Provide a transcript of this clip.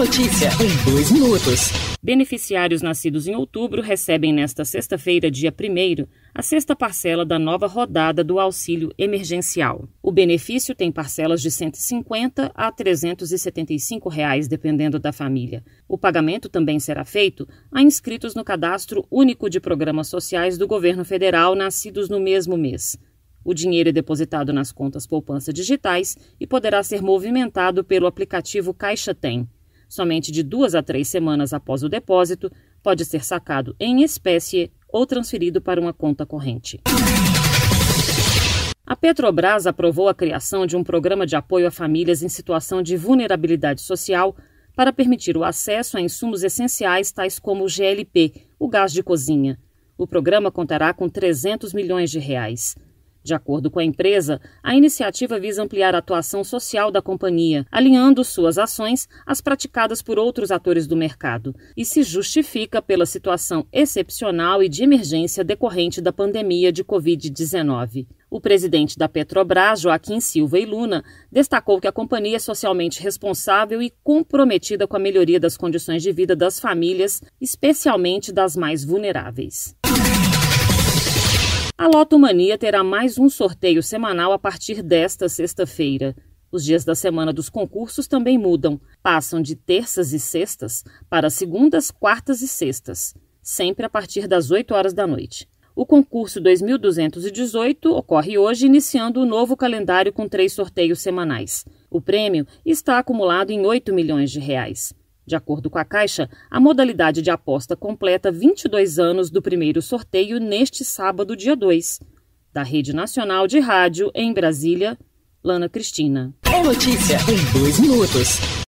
notícia em dois minutos. Beneficiários nascidos em outubro recebem nesta sexta-feira, dia 1, a sexta parcela da nova rodada do auxílio emergencial. O benefício tem parcelas de R$ 150 a R$ 375, reais, dependendo da família. O pagamento também será feito a inscritos no Cadastro Único de Programas Sociais do Governo Federal nascidos no mesmo mês. O dinheiro é depositado nas contas poupança digitais e poderá ser movimentado pelo aplicativo Caixa Tem somente de duas a três semanas após o depósito, pode ser sacado em espécie ou transferido para uma conta corrente. A Petrobras aprovou a criação de um programa de apoio a famílias em situação de vulnerabilidade social para permitir o acesso a insumos essenciais tais como o GLP, o gás de cozinha. O programa contará com 300 milhões de reais. De acordo com a empresa, a iniciativa visa ampliar a atuação social da companhia, alinhando suas ações às praticadas por outros atores do mercado, e se justifica pela situação excepcional e de emergência decorrente da pandemia de Covid-19. O presidente da Petrobras, Joaquim Silva e Luna, destacou que a companhia é socialmente responsável e comprometida com a melhoria das condições de vida das famílias, especialmente das mais vulneráveis. A Lotomania terá mais um sorteio semanal a partir desta sexta-feira. Os dias da semana dos concursos também mudam, passam de terças e sextas para segundas, quartas e sextas, sempre a partir das 8 horas da noite. O concurso 2218 ocorre hoje, iniciando o novo calendário com três sorteios semanais. O prêmio está acumulado em 8 milhões de reais. De acordo com a Caixa, a modalidade de aposta completa 22 anos do primeiro sorteio neste sábado, dia 2. Da Rede Nacional de Rádio, em Brasília, Lana Cristina. É notícia em dois minutos.